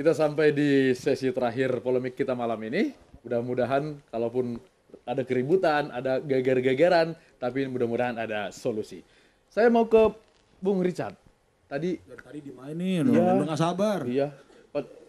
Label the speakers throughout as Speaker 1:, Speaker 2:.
Speaker 1: kita sampai di sesi terakhir polemik kita malam ini. Mudah-mudahan kalaupun ada keributan, ada geger gegeran tapi mudah-mudahan ada solusi. Saya mau ke Bung Richard. Tadi dari tadi dimainin, ya, udah gak sabar. Iya.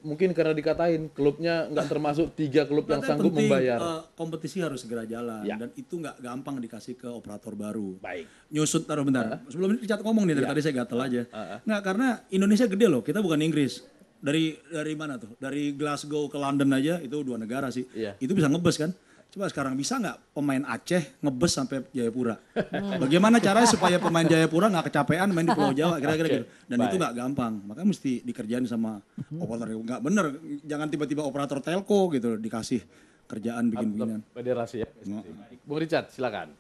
Speaker 1: Mungkin karena dikatain klubnya nggak termasuk tiga klub yang sanggup penting, membayar. Uh,
Speaker 2: kompetisi harus segera jalan ya. dan itu nggak gampang dikasih ke operator baru. Baik. Nyusut taruh bentar. Uh. Sebelum Richard ngomong nih dari ya. tadi saya gatel aja. Uh. Nggak karena Indonesia gede loh, kita bukan Inggris dari dari mana tuh? Dari Glasgow ke London aja itu dua negara sih. Yeah. Itu bisa ngebes kan? Coba sekarang bisa nggak pemain Aceh ngebes sampai Jayapura? Hmm. Bagaimana caranya supaya pemain Jayapura nggak kecapean main di Pulau Jawa kira-kira gitu. Dan Baik. itu nggak gampang. Makanya mesti dikerjain sama hmm. operator. Nggak bener, jangan tiba-tiba operator telco gitu dikasih kerjaan bikin bikinan. Federasi ya. Nah.
Speaker 1: Bung Richard, silakan.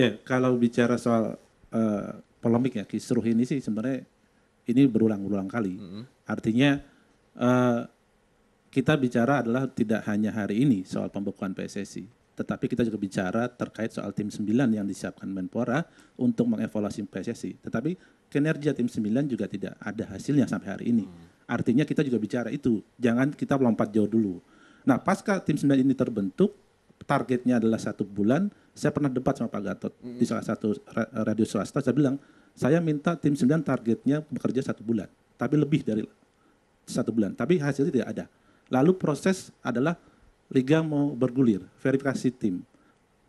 Speaker 3: Ya, kalau bicara soal uh, polemik ya, kisruh ini sih sebenarnya ini berulang-ulang kali. Mm-hmm. Artinya uh, kita bicara adalah tidak hanya hari ini soal pembekuan PSSI, tetapi kita juga bicara terkait soal tim 9 yang disiapkan Menpora untuk mengevaluasi PSSI. Tetapi kinerja tim 9 juga tidak ada hasilnya sampai hari ini. Mm. Artinya kita juga bicara itu, jangan kita melompat jauh dulu. Nah, pasca tim 9 ini terbentuk, targetnya adalah satu bulan. Saya pernah debat sama Pak Gatot mm. di mm-hmm. salah satu radio swasta. Saya bilang, saya minta tim 9 targetnya bekerja satu bulan, tapi lebih dari satu bulan. Tapi hasilnya tidak ada. Lalu proses adalah liga mau bergulir, verifikasi tim.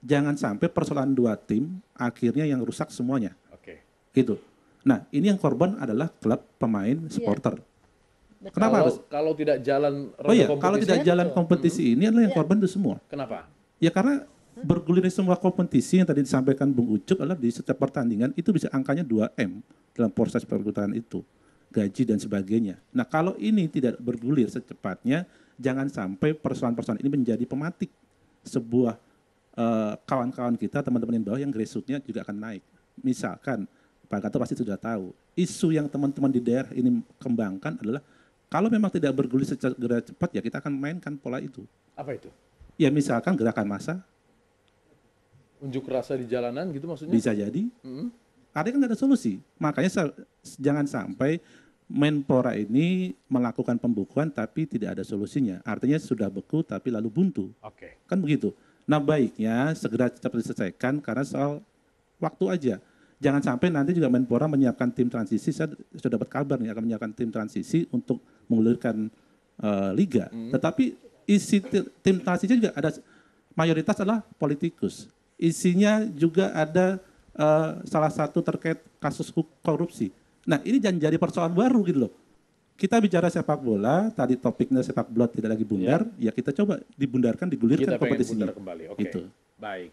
Speaker 3: Jangan sampai persoalan dua tim akhirnya yang rusak semuanya. Oke. Okay. Gitu. Nah, ini yang korban adalah klub, pemain, iya. supporter. Yeah.
Speaker 1: supporter. Kenapa kalau, harus? Kalau tidak jalan oh iya, kalau tidak jalan kompetisi hmm. ini adalah yang yeah. korban itu semua. Kenapa?
Speaker 3: Ya karena bergulir semua kompetisi yang tadi disampaikan Bung Ucup adalah di setiap pertandingan itu bisa angkanya 2M dalam proses perekrutan itu. Gaji dan sebagainya. Nah kalau ini tidak bergulir secepatnya, jangan sampai persoalan-persoalan ini menjadi pematik sebuah kawan eh, kawan-kawan kita, teman-teman yang bawah yang grassrootsnya juga akan naik. Misalkan Pak Gatot pasti sudah tahu, isu yang teman-teman di daerah ini kembangkan adalah kalau memang tidak bergulir secara cepat ya kita akan mainkan pola itu. Apa itu? Ya misalkan gerakan massa,
Speaker 1: unjuk rasa di jalanan gitu maksudnya? Bisa jadi. Mm -hmm.
Speaker 3: Ada kan ada solusi. Makanya jangan sampai Menpora ini melakukan pembukuan tapi tidak ada solusinya. Artinya sudah beku tapi lalu buntu. Oke. Okay. Kan begitu. Nah baiknya segera cepat diselesaikan karena soal waktu aja. Jangan sampai nanti juga Menpora menyiapkan tim transisi. Saya sudah dapat kabar nih akan menyiapkan tim transisi untuk mengulirkan uh, liga. Hmm. Tetapi isi tim transisi juga ada mayoritas adalah politikus isinya juga ada uh, salah satu terkait kasus korupsi. Nah ini jangan jadi persoalan baru gitu loh. Kita bicara sepak bola, tadi topiknya sepak bola tidak lagi bundar, ya, ya kita coba
Speaker 4: dibundarkan, digulirkan
Speaker 3: kita kompetisinya. kembali, oke. Okay. Gitu.
Speaker 1: Baik.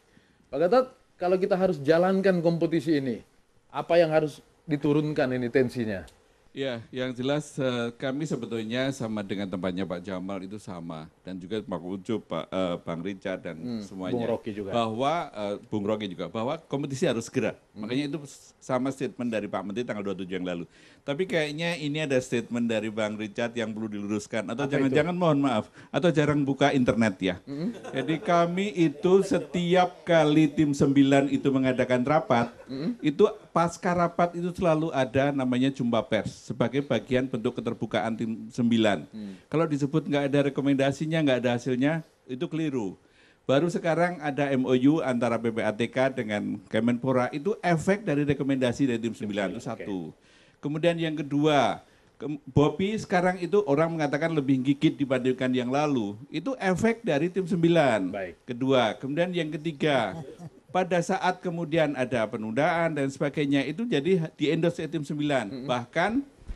Speaker 1: Pak Gatot, kalau kita harus jalankan kompetisi ini, apa yang harus diturunkan ini tensinya?
Speaker 4: Ya, yang jelas eh, kami sebetulnya sama dengan tempatnya Pak Jamal itu sama dan juga Pak Ucup, Pak uh, Bang Richard dan hmm, semuanya. Bung Rocky juga. Bahwa uh, Bung Rocky juga bahwa kompetisi harus segera. Hmm. Makanya itu sama statement dari Pak Menteri tanggal 27 yang lalu. Tapi kayaknya ini ada statement dari Bang Richard yang perlu diluruskan atau jangan-jangan mohon maaf atau jarang buka internet ya. Hmm. Jadi kami itu setiap kali tim 9 itu mengadakan rapat, hmm. itu pasca rapat itu selalu ada namanya jumpa pers sebagai bagian bentuk keterbukaan tim 9. Hmm. Kalau disebut nggak ada rekomendasinya, nggak ada hasilnya, itu keliru. Baru sekarang ada MOU antara PPATK dengan Kemenpora, itu efek dari rekomendasi dari tim 9, okay. itu satu. Kemudian yang kedua, Bobi sekarang itu orang mengatakan lebih gigit dibandingkan yang lalu. Itu efek dari tim 9. Baik. Kedua, kemudian yang ketiga, pada saat kemudian ada penundaan dan sebagainya itu jadi di endorse tim 9. Mm -hmm. Bahkan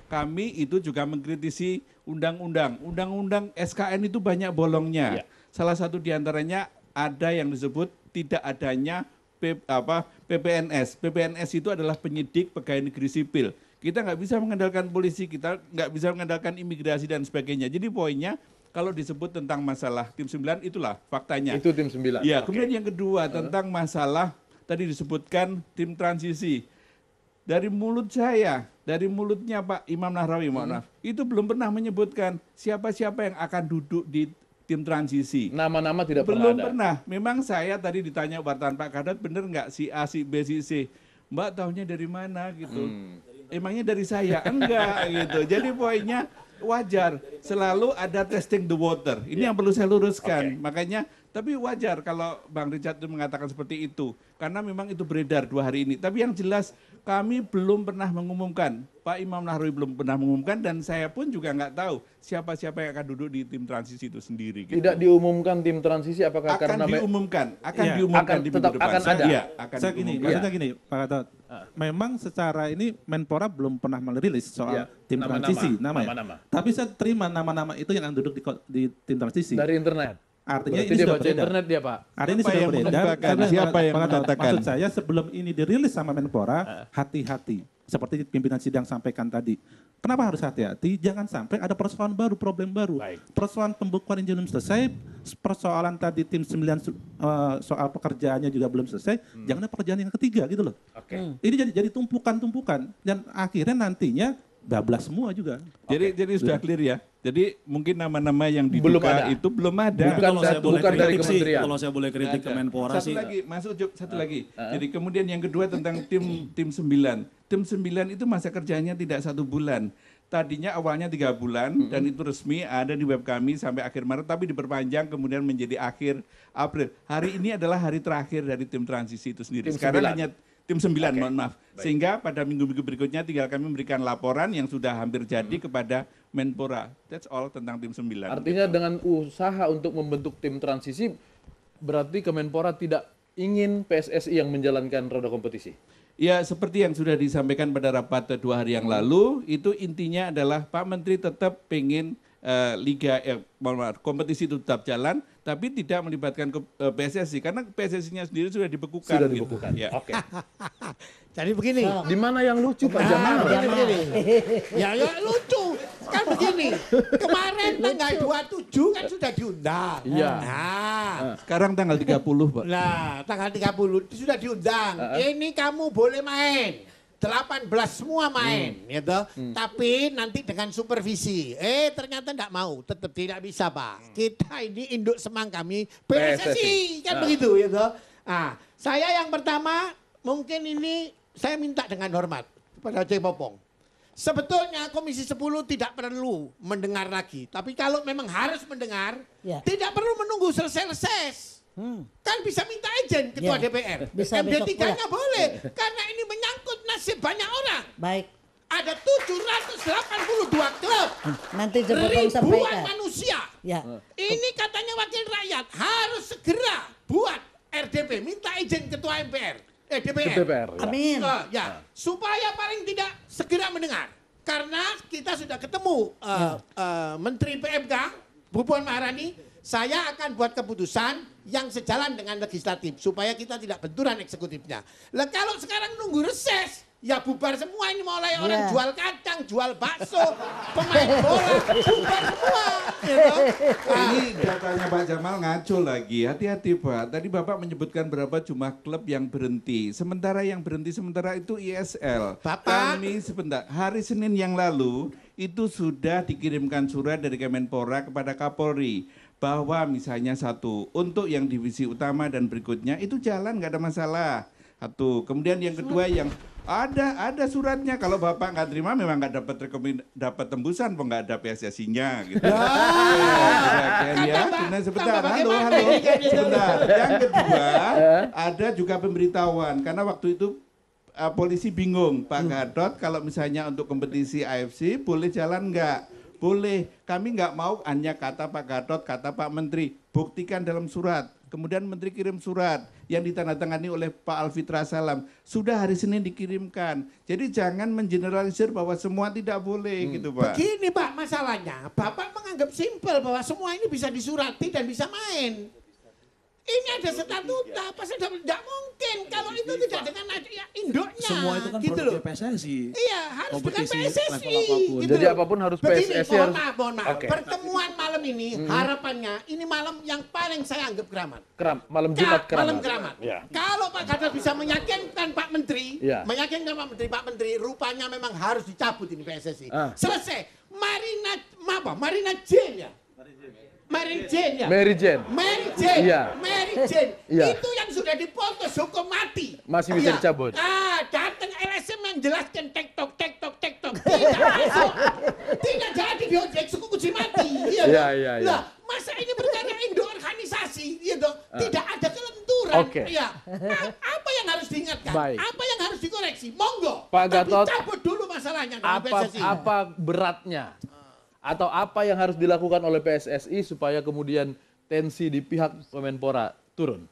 Speaker 4: kami itu juga mengkritisi undang-undang. Undang-undang SKN itu banyak bolongnya. Yeah. Salah satu diantaranya ada yang disebut tidak adanya P, apa, PPNS. PPNS itu adalah penyidik pegawai negeri sipil. Kita nggak bisa mengandalkan polisi, kita nggak bisa mengandalkan imigrasi dan sebagainya. Jadi poinnya kalau disebut tentang masalah tim 9 itulah faktanya. Itu tim 9. Ya, okay. kemudian yang kedua tentang masalah tadi disebutkan tim transisi. Dari mulut saya, dari mulutnya Pak Imam Nahrawi, mohon hmm. itu belum pernah menyebutkan siapa-siapa yang akan duduk di tim transisi. Nama-nama tidak belum pernah. Belum pernah. Memang saya tadi ditanya wartawan Pak Kadat, benar nggak si A, si B, si C? Mbak tahunya dari mana gitu? Hmm. Emangnya dari saya? Enggak gitu. Jadi poinnya wajar selalu ada testing the water. Ini yeah. yang perlu saya luruskan. Okay. Makanya tapi wajar kalau Bang Richard itu mengatakan seperti itu, karena memang itu beredar dua hari ini. Tapi yang jelas kami belum pernah mengumumkan, Pak Imam Nahrawi belum pernah mengumumkan, dan saya pun juga nggak tahu siapa-siapa yang akan duduk di tim transisi itu sendiri. Gitu. Tidak
Speaker 1: diumumkan tim transisi, apakah akan karena diumumkan, akan ya, diumumkan akan, di tetap depan.
Speaker 3: akan ada. Iya, akan saya gini, diumumkan. maksudnya gini, Pak Gatot, memang secara ini Menpora belum pernah merilis soal ya, tim nama, transisi, nama, nama, nama, nama. Tapi saya terima nama-nama itu yang duduk di, di tim transisi. Dari internet Artinya Berarti ini dia sudah baca beredar. internet dia Pak. Artinya ini sudah yang beredar. Karena siapa yang mengatakan? Maksud saya sebelum ini dirilis sama Menpora, ah. hati-hati. Seperti pimpinan sidang sampaikan tadi. Kenapa harus hati-hati? Jangan sampai ada persoalan baru, problem baru. Baik. Persoalan pembekuan ini belum selesai, persoalan tadi tim 9 eh, soal pekerjaannya juga belum selesai, hmm. jangan ada pekerjaan yang ketiga gitu
Speaker 4: loh. Oke. Okay. Hmm. Ini jadi jadi tumpukan-tumpukan dan akhirnya nantinya bablas semua juga. Jadi okay. jadi sudah clear ya? Jadi mungkin nama-nama yang dibuka belum ada. itu belum ada. Bukan, kalau saya bukan boleh dari kementerian. kalau saya boleh kritik ada. Kemenpora satu sih. Lagi, Mas Ucup, satu uh, lagi. Uh. Jadi kemudian yang kedua tentang tim tim sembilan. Tim sembilan itu masa kerjanya tidak satu bulan. Tadinya awalnya tiga bulan mm -hmm. dan itu resmi ada di web kami sampai akhir Maret tapi diperpanjang kemudian menjadi akhir April. Hari ini adalah hari terakhir dari tim transisi itu sendiri. Tim Sekarang 9. hanya tim sembilan. okay. mohon maaf. Baik. Sehingga pada minggu-minggu berikutnya tinggal kami memberikan laporan yang sudah hampir jadi -hmm. kepada Menpora. That's all tentang tim 9. Artinya gitu. dengan usaha untuk membentuk
Speaker 1: tim transisi berarti Kemenpora tidak ingin PSSI yang menjalankan roda kompetisi.
Speaker 4: Ya, seperti yang sudah disampaikan pada rapat dua hari yang lalu, itu intinya adalah Pak Menteri tetap ingin eh, liga eh, mohon maaf, kompetisi itu tetap jalan, tapi tidak melibatkan ke, uh, eh, PSSI karena PSSI-nya sendiri sudah dibekukan. Sudah gitu. dibekukan. Gitu. Ya. Oke. Okay.
Speaker 1: Jadi begini. Oh. Di mana yang lucu Pak Jamal? begini,
Speaker 5: Ya, ya lucu Kan begini, kemarin tanggal 27 kan sudah diundang. Iya. Nah, sekarang tanggal 30, Pak. Nah, tanggal 30 sudah diundang. Uh -uh. Ini kamu boleh main. 18 semua main hmm. gitu. Hmm. Tapi nanti dengan supervisi. Eh ternyata tidak mau, tetap tidak bisa, Pak. Hmm. Kita ini induk semang kami PSSI kan ya nah. begitu gitu. Ah, saya yang pertama mungkin ini saya minta dengan hormat kepada Cek Popong. Sebetulnya Komisi 10 tidak perlu mendengar lagi. Tapi kalau memang harus mendengar, ya. tidak perlu menunggu selesai selesai Hmm. Kan bisa minta izin Ketua ya.
Speaker 6: DPR. Bisa MD3-nya boleh. Ya.
Speaker 5: Karena ini menyangkut nasib banyak orang. Baik ada 782 klub.
Speaker 6: Hmm. Nanti ribuan sampaikan. manusia. Ya.
Speaker 5: Ini katanya wakil rakyat harus segera buat RDP, minta izin ketua MPR eh, DPR. DPR ya. Amin. Uh, ya, Uh. supaya paling tidak segera mendengar. Karena kita sudah ketemu uh, uh, Menteri PMK, Bupuan Maharani, saya akan buat keputusan yang sejalan dengan legislatif supaya kita tidak benturan eksekutifnya. Lah kalau sekarang nunggu reses, ya bubar semua ini mulai yeah. orang jual kacang, jual bakso, pemain bola, bubar semua. Gitu. Ini ah. datanya Pak Jamal
Speaker 4: ngaco lagi, hati-hati Pak. Tadi Bapak menyebutkan berapa jumlah klub yang berhenti, sementara yang berhenti sementara itu ISL. Bapak. Kami sebentar, hari Senin yang lalu itu sudah dikirimkan surat dari Kemenpora kepada Kapolri bahwa misalnya satu untuk yang divisi utama dan berikutnya itu jalan nggak ada masalah satu kemudian yang kedua yang ada, ada suratnya. Kalau bapak nggak terima, memang nggak dapat dapat tembusan, nggak ada PSSI-nya. Gitu. Ah, ya, ya, ya. sebentar, halo, halo, iya, iya, iya. sebentar. Yang kedua, ada juga pemberitahuan karena waktu itu uh, polisi bingung Pak hmm. Gadot kalau misalnya untuk kompetisi AFC boleh jalan nggak? Boleh, kami nggak mau hanya kata Pak Gadot, kata Pak Menteri. Buktikan dalam surat. Kemudian Menteri kirim surat yang ditandatangani oleh Pak Alfitra Salam sudah hari Senin dikirimkan. Jadi jangan mengeneralisir bahwa semua tidak boleh hmm. gitu Pak.
Speaker 5: Begini Pak masalahnya, Bapak menganggap simpel bahwa semua ini bisa disurati dan bisa main ini ada statuta pasti tidak mungkin kalau itu tidak dengan ya indoknya semua itu kan
Speaker 2: gitu loh PSSI iya
Speaker 5: harus dengan PSSI gitu jadi apapun harus Begini, PSSI mohon ya maaf mohon maaf okay. pertemuan malam ini hmm. harapannya ini malam yang paling saya anggap keramat
Speaker 1: keram malam Jumat keramat malam keramat ya.
Speaker 5: kalau Pak Kadar bisa meyakinkan Pak Menteri ya. meyakinkan Pak Menteri Pak Menteri rupanya memang harus dicabut ini PSSI ah. selesai Marina apa Marina Jane ya Mary Jane ya? Mary Jane. Mary Jane. Iya. Mary Jane. Iya. Itu yang sudah diputus hukum mati. Masih bisa ya. dicabut. Ah, datang LSM yang jelaskan tektok tektok tektok. Tidak masuk. Tidak jadi suku kuci mati. Iya, iya, kan? iya. Ya. Nah, masa ini berkata Indo organisasi, iya dong. Ah. Tidak ada kelenturan. Oke. Okay. Iya. Ah, apa yang harus diingatkan? Baik. Apa yang harus dikoreksi? Monggo. Pak Gatot. Tapi cabut dulu masalahnya. Apa, apa
Speaker 1: beratnya? atau apa yang harus dilakukan oleh PSSI supaya kemudian tensi di
Speaker 4: pihak Kemenpora turun?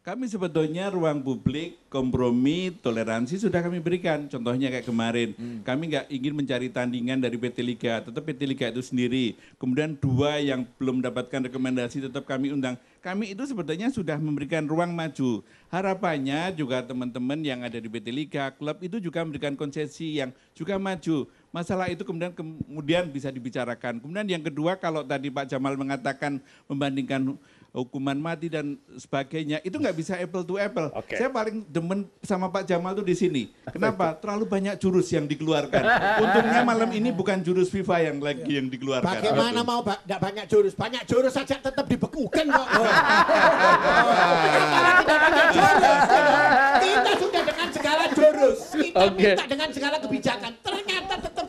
Speaker 4: Kami sebetulnya ruang publik, kompromi, toleransi sudah kami berikan. Contohnya kayak kemarin, hmm. kami nggak ingin mencari tandingan dari PT Liga, tetap PT Liga itu sendiri. Kemudian dua yang belum mendapatkan rekomendasi tetap kami undang. Kami itu sebetulnya sudah memberikan ruang maju. Harapannya juga teman-teman yang ada di PT Liga, klub itu juga memberikan konsesi yang juga maju masalah itu kemudian kemudian bisa dibicarakan. Kemudian yang kedua kalau tadi Pak Jamal mengatakan membandingkan hukuman mati dan sebagainya itu nggak bisa apple to apple. Okay. Saya paling demen sama Pak Jamal tuh di sini. Kenapa? Terlalu banyak jurus yang dikeluarkan. Untungnya malam ini bukan jurus FIFA yang lagi yang dikeluarkan. Bagaimana
Speaker 5: mau ba gak banyak jurus? Banyak jurus saja tetap dibekukan kok. Oh. jurus. Kita sudah dengan segala jurus. Kita okay. minta dengan segala kebijakan. Ternyata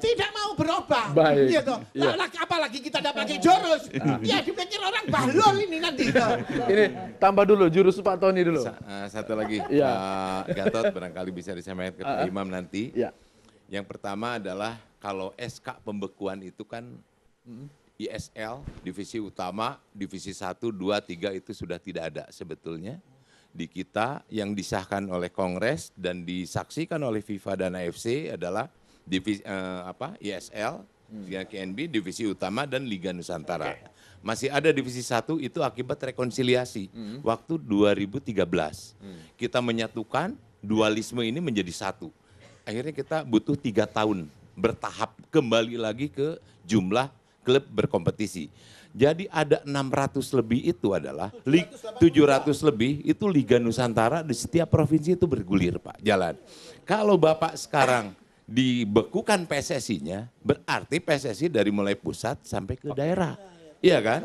Speaker 5: tidak mau berubah. Baik. Iya toh. Ya. Lagi, apalagi kita tidak pakai jurus. Nah. Ya dipikir orang bahlol ini nanti.
Speaker 7: ini tambah dulu jurus Pak Tony dulu. Sa uh, satu lagi. Ya. Uh, Gatot barangkali bisa disampaikan ke uh, Imam nanti. Ya. Yang pertama adalah kalau SK pembekuan itu kan hmm. ISL, divisi utama, divisi 1, 2, 3 itu sudah tidak ada sebetulnya di kita yang disahkan oleh Kongres dan disaksikan oleh FIFA dan AFC adalah divisi uh, apa ISL, Liga hmm. KNB, divisi utama dan Liga Nusantara. Okay. Masih ada divisi satu itu akibat rekonsiliasi hmm. waktu 2013. hmm. Kita menyatukan dualisme ini menjadi satu. Akhirnya kita butuh tiga tahun bertahap kembali lagi ke jumlah klub berkompetisi. Jadi ada 600 lebih itu adalah 700 lebih itu Liga Nusantara di setiap provinsi itu bergulir Pak jalan. Kalau Bapak sekarang dibekukan PSSI-nya, berarti PSSI dari mulai pusat sampai ke daerah. Iya kan?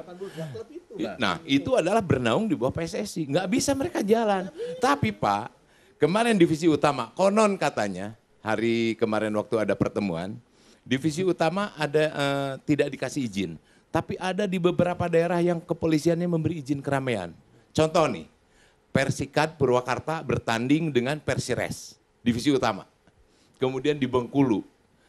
Speaker 7: Nah, itu adalah bernaung di bawah PSSI. Nggak bisa mereka jalan. Tapi Pak, kemarin divisi utama, konon katanya, hari kemarin waktu ada pertemuan, divisi utama ada eh, tidak dikasih izin. Tapi ada di beberapa daerah yang kepolisiannya memberi izin keramaian. Contoh nih, Persikat Purwakarta bertanding dengan Persires, divisi utama kemudian di Bengkulu.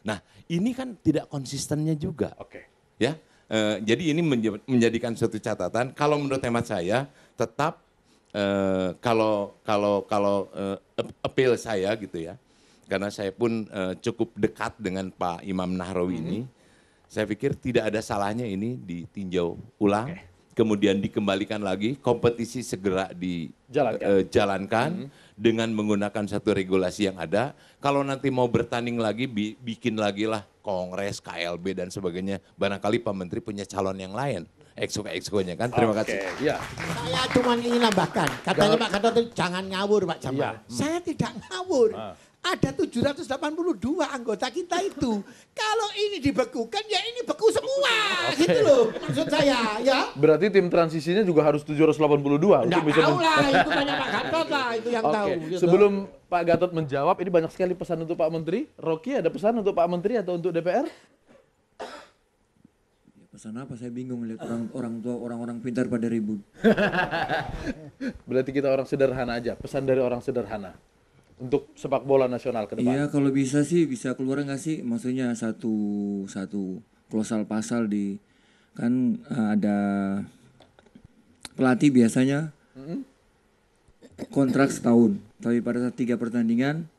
Speaker 7: Nah, ini kan tidak konsistennya juga. Oke. Okay. Ya. E, jadi ini menjadikan suatu catatan kalau menurut hemat saya tetap e, kalau kalau kalau e, appeal saya gitu ya. Karena saya pun e, cukup dekat dengan Pak Imam Nahrawi mm -hmm. ini. Saya pikir tidak ada salahnya ini ditinjau ulang. Okay kemudian dikembalikan lagi, kompetisi segera dijalankan uh, eh, hmm. dengan menggunakan satu regulasi yang ada. Kalau nanti mau bertanding lagi, bi bikin lagi lah kongres, KLB dan sebagainya. Barangkali Pak Menteri punya calon yang lain. exco nya kan, terima okay. kasih. Ya. Saya
Speaker 5: cuma ingin nambahkan, katanya Pak Gatot jangan ngawur Pak Jamal. Ya. Saya tidak ngawur. Ah ada 782 anggota kita itu. Kalau ini dibekukan ya ini beku semua okay. gitu loh maksud saya ya.
Speaker 1: Berarti tim transisinya juga harus 782 Nggak untuk bisa tahu lah itu banyak Pak Gatot lah itu yang okay. tahu. Gitu. Sebelum Pak Gatot menjawab ini banyak sekali pesan untuk Pak Menteri. Rocky ada pesan untuk Pak Menteri atau untuk DPR? Ya,
Speaker 8: pesan apa saya bingung lihat orang orang tua orang-orang pintar pada ribut.
Speaker 1: Berarti kita orang sederhana aja. Pesan dari orang sederhana untuk sepak bola nasional ke depan? Iya kalau
Speaker 8: bisa sih bisa keluar nggak sih maksudnya satu satu klausal pasal di kan eh, ada pelatih biasanya mm-hmm. kontrak setahun tapi pada saat tiga pertandingan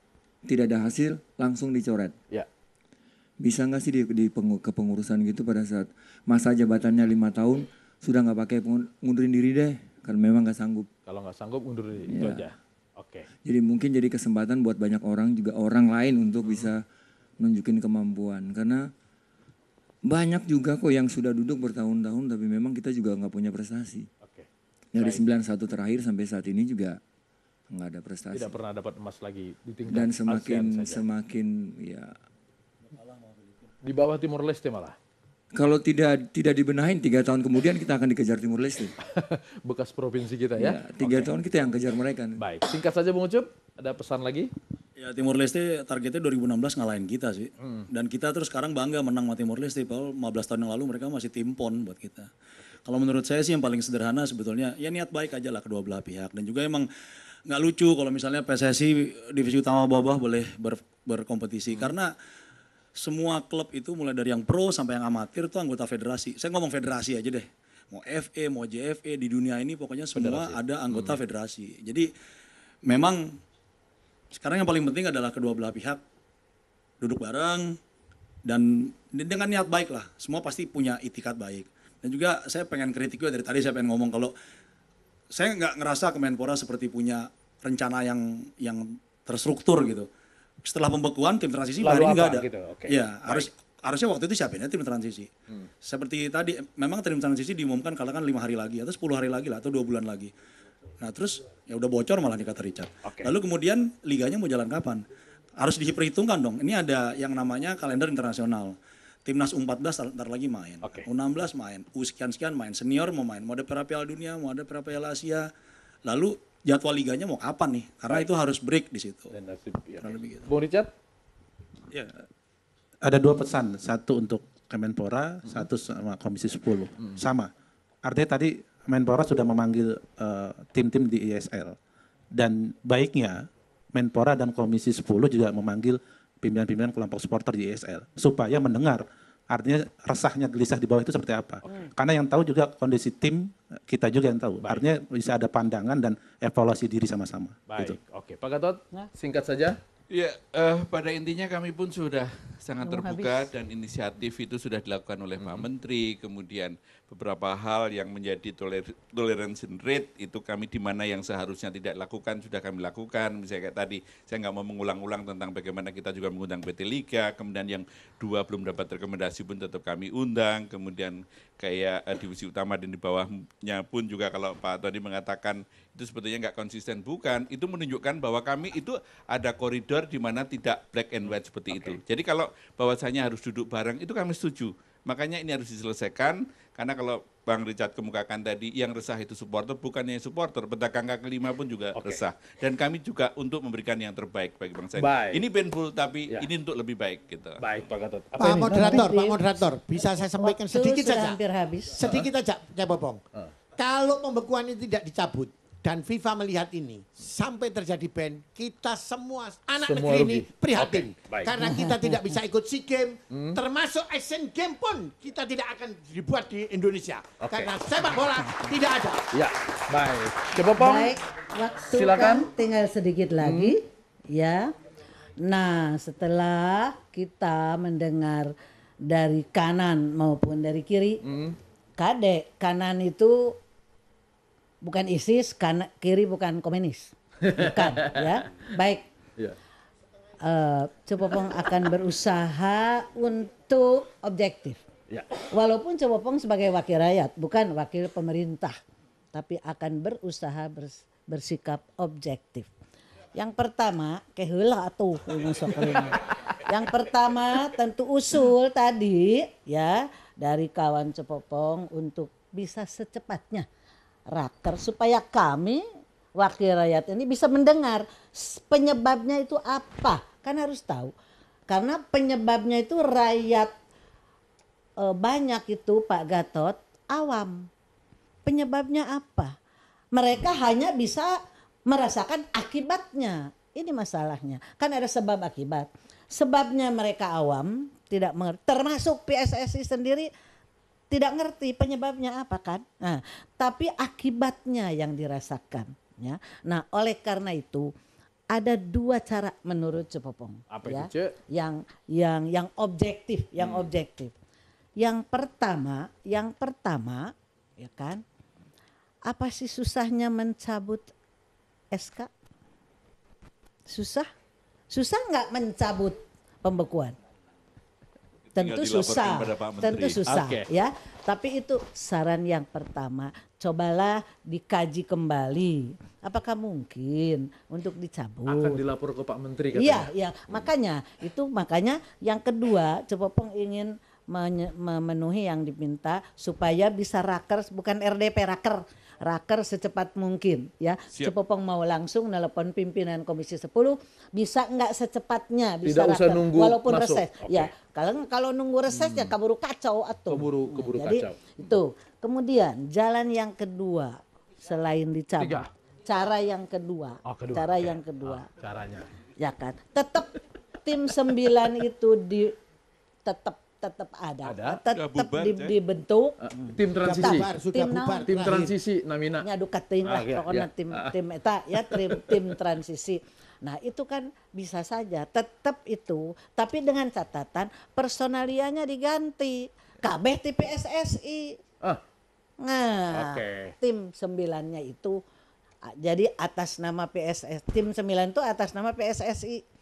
Speaker 8: tidak ada hasil langsung dicoret. Ya. Bisa nggak sih di, di peng, kepengurusan gitu pada saat masa jabatannya lima tahun sudah nggak pakai pengundurin diri deh karena memang nggak sanggup.
Speaker 1: Kalau nggak sanggup undur diri ya. itu iya. aja.
Speaker 8: Oke. Okay. Jadi mungkin jadi kesempatan buat banyak orang juga orang lain untuk hmm. bisa nunjukin kemampuan karena banyak juga kok yang sudah duduk bertahun-tahun tapi memang kita juga nggak punya prestasi. Oke. Okay. Dari 91 terakhir sampai saat ini juga nggak ada prestasi. Tidak
Speaker 1: pernah dapat emas lagi di tingkat Dan
Speaker 8: semakin ASEAN saja. semakin ya di bawah Timor Leste malah kalau tidak tidak dibenahin tiga tahun kemudian kita akan dikejar Timur Leste. Bekas provinsi kita ya. ya tiga okay. tahun kita
Speaker 2: yang kejar mereka. Baik, singkat saja Bung Ucup, ada pesan lagi? Ya Timur Leste targetnya 2016 ngalahin kita sih. Hmm. Dan kita terus sekarang bangga menang sama Timur Leste. Kalau 15 tahun yang lalu mereka masih timpon buat kita. Kalau menurut saya sih yang paling sederhana sebetulnya ya niat baik aja lah kedua belah pihak. Dan juga emang nggak lucu kalau misalnya PSSI divisi utama bawah-bawah boleh ber, berkompetisi. Hmm. Karena semua klub itu mulai dari yang pro sampai yang amatir itu anggota federasi. Saya ngomong federasi aja deh. Mau FE, mau JFE di dunia ini pokoknya semua federasi. ada anggota hmm. federasi. Jadi memang sekarang yang paling penting adalah kedua belah pihak duduk bareng dan dengan niat baik lah. Semua pasti punya itikat baik. Dan juga saya pengen kritik juga dari tadi saya pengen ngomong kalau saya nggak ngerasa Kemenpora seperti punya rencana yang yang terstruktur gitu setelah pembekuan tim transisi Lalu hari ini nggak ada. Gitu. Okay. Ya Baik. harus harusnya waktu itu siapin ya tim transisi. Hmm. Seperti tadi memang tim transisi diumumkan kalau kan lima hari lagi atau sepuluh hari lagi lah atau dua bulan lagi. Nah terus ya udah bocor malah nih kata Richard. Okay. Lalu kemudian liganya mau jalan kapan? Harus diperhitungkan dong. Ini ada yang namanya kalender internasional. Timnas U14 ntar lagi main, okay. U16 main, U sekian-sekian main, senior mau main, mau ada Piala Dunia, mau ada Piala Asia. Lalu jadwal liganya mau kapan nih karena itu harus break di situ. Dan nasib ya. Bung Richard? Ya.
Speaker 3: Ada dua pesan, satu untuk Kemenpora, hmm. satu sama Komisi 10. Hmm. Sama. Artinya tadi Kemenpora sudah memanggil eh, tim-tim uh, di ISL dan baiknya Menpora dan Komisi 10 juga memanggil pimpinan-pimpinan kelompok supporter di ISL supaya mendengar artinya resahnya gelisah di bawah itu seperti apa. Okay. Karena yang tahu juga kondisi tim kita juga yang tahu. Baik. Artinya bisa ada pandangan dan evaluasi diri sama-sama. Baik. Gitu.
Speaker 4: Oke, Pak Gatot, ya. singkat saja. Ya, uh, pada intinya kami pun sudah sangat terbuka dan inisiatif itu sudah dilakukan oleh Pak hmm. Menteri, kemudian beberapa hal yang menjadi toler toleransi rate itu kami di mana yang seharusnya tidak lakukan sudah kami lakukan misalnya kayak tadi saya nggak mau mengulang-ulang tentang bagaimana kita juga mengundang PT Liga kemudian yang dua belum dapat rekomendasi pun tetap kami undang kemudian kayak eh, divisi utama dan di bawahnya pun juga kalau Pak Tony mengatakan itu sebetulnya nggak konsisten bukan itu menunjukkan bahwa kami itu ada koridor di mana tidak black and white seperti okay. itu jadi kalau bahwasanya harus duduk bareng itu kami setuju makanya ini harus diselesaikan karena kalau Bang Richard kemukakan tadi, yang resah itu supporter, bukannya supporter, pedagang kaki lima pun juga okay. resah. Dan kami juga untuk memberikan yang terbaik bagi bang. ini. Baik. Ini painful, tapi ya. ini untuk lebih baik. Gitu. Baik, Pak Gatot. Pak ini? Moderator,
Speaker 5: Pak Moderator, bisa saya sampaikan sedikit saja. hampir habis. Sedikit saja, Pak bobong. Uh. Ah. Kalau pembekuan ini tidak dicabut, dan FIFA melihat ini sampai terjadi ban kita semua anak semua negeri rugi. ini prihatin okay, karena kita tidak bisa ikut SEA Games hmm? termasuk Asian game pun kita tidak akan dibuat di Indonesia okay. karena sepak bola tidak ada. Ya, baik.
Speaker 6: Coba Pong. silakan tinggal sedikit lagi hmm. ya. Nah, setelah kita mendengar dari kanan maupun dari kiri, hmm. kadek kanan itu bukan ISIS, kan kiri bukan komunis. Bukan, ya. Baik. Ya. Uh, eh, Cepopong akan berusaha untuk objektif. Ya. Walaupun Cepopong sebagai wakil rakyat, bukan wakil pemerintah, tapi akan berusaha bers bersikap objektif. Yang pertama, kehela tuh Yang pertama tentu usul tadi ya dari kawan Cepopong untuk bisa secepatnya raker supaya kami wakil rakyat ini bisa mendengar penyebabnya itu apa kan harus tahu karena penyebabnya itu rakyat e, banyak itu Pak Gatot awam penyebabnya apa mereka hanya bisa merasakan akibatnya ini masalahnya kan ada sebab akibat sebabnya mereka awam tidak mengerti termasuk PSSI sendiri tidak ngerti penyebabnya apa kan. Nah, tapi akibatnya yang dirasakan ya. Nah, oleh karena itu ada dua cara menurut Cepopong. Apa ya, itu, Yang yang yang objektif, yang hmm. objektif. Yang pertama, yang pertama ya kan? Apa sih susahnya mencabut SK? Susah? Susah nggak mencabut pembekuan?
Speaker 1: tentu susah, tentu
Speaker 6: susah okay. ya. Tapi itu saran yang pertama, cobalah dikaji kembali. Apakah mungkin untuk dicabut? Akan
Speaker 1: dilapor ke Pak Menteri katanya. Iya,
Speaker 6: iya. Makanya itu makanya yang kedua, coba ingin memenuhi yang diminta supaya bisa raker bukan RDP raker raker secepat mungkin ya. Siap. Cepopong mau langsung nelpon pimpinan Komisi 10 bisa enggak secepatnya bisa Tidak raker usah nunggu walaupun masuk. reses okay. ya. Kalau kalau nunggu reses ya hmm. ya keburu kacau atau keburu keburu nah, kacau. Jadi itu. Kemudian jalan yang kedua selain dicabut. Cara yang kedua. Oh, kedua. Cara okay. yang kedua. Oh, caranya. Ya kan. Tetap tim sembilan itu di tetap tetap ada, ada. tetap di, ya. dibentuk tim transisi tim bubar, tim transisi namina nyadu kating lah ah, iya, pokoknya ya. tim ah. tim eta ya tim tim transisi nah itu kan bisa saja tetap itu tapi dengan catatan personalianya diganti kabeh di PSSI ah. nah okay. tim sembilannya itu jadi atas nama PSS tim sembilan itu atas nama PSSI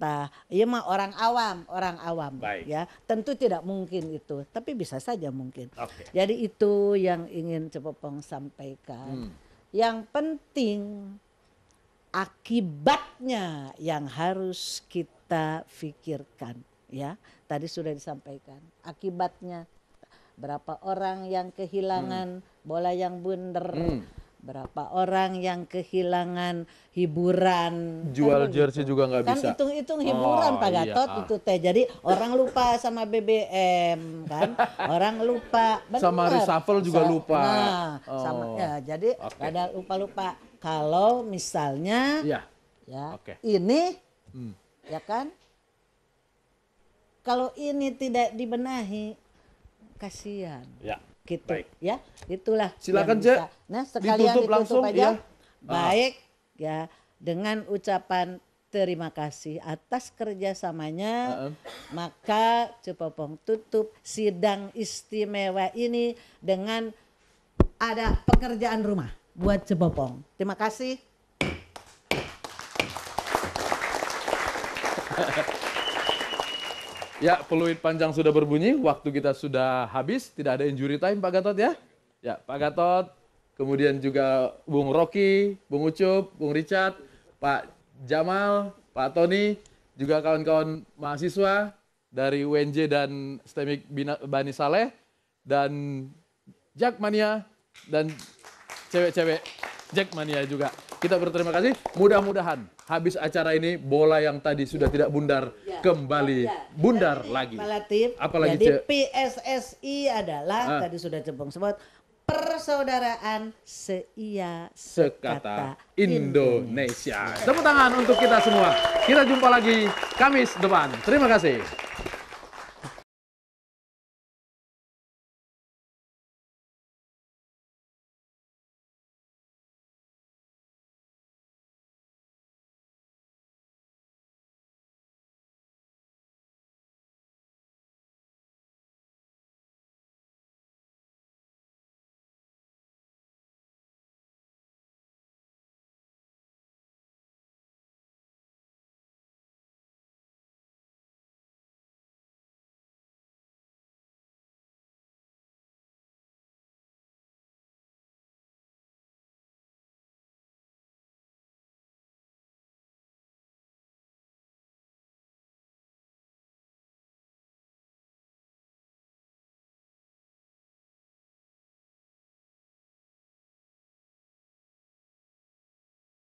Speaker 6: Nah, iya mah orang awam, orang awam Baik. ya. Tentu tidak mungkin itu, tapi bisa saja mungkin. Okay. Jadi itu yang ingin Cepopong sampaikan. Hmm. Yang penting akibatnya yang harus kita pikirkan ya. Tadi sudah disampaikan. Akibatnya berapa orang yang kehilangan hmm. bola yang bundar. Hmm berapa orang yang kehilangan hiburan jual kan jersey
Speaker 1: gitu. juga nggak kan bisa kan hitung-hitung hiburan oh, Pak iya, Gatot iya. itu
Speaker 6: teh jadi orang lupa sama BBM kan orang lupa bener. sama reshuffle juga so, lupa nah oh. sama ya jadi okay. ada lupa-lupa kalau misalnya iya. ya, ya okay. ini hmm. ya kan kalau ini tidak dibenahi kasihan ya gitu Baik. ya itulah silakan cek nah sekalian ditutup, ditutup langsung aja ya. baik ya dengan ucapan terima kasih atas kerjasamanya. Uh-uh. Maka Cepopong tutup sidang istimewa ini dengan ada pekerjaan rumah buat Cepopong. Terima kasih.
Speaker 1: Ya, peluit panjang sudah berbunyi, waktu kita sudah habis, tidak ada injury time Pak Gatot ya. Ya, Pak Gatot, kemudian juga Bung Rocky, Bung Ucup, Bung Richard, Pak Jamal, Pak Tony, juga kawan-kawan mahasiswa dari UNJ dan STEMIK Bani Saleh, dan Jackmania, dan cewek-cewek Jackmania juga. Kita berterima kasih. Mudah-mudahan habis acara ini bola yang tadi sudah tidak bundar ya. kembali ya. ya. bundar ya. lagi. Malatif, Apalagi Jadi
Speaker 6: PSSI adalah ah. tadi sudah cebong sebut persaudaraan seia
Speaker 1: sekata Indonesia. Tepuk
Speaker 6: tangan untuk kita semua. Kita
Speaker 1: jumpa lagi
Speaker 8: Kamis depan. Terima kasih.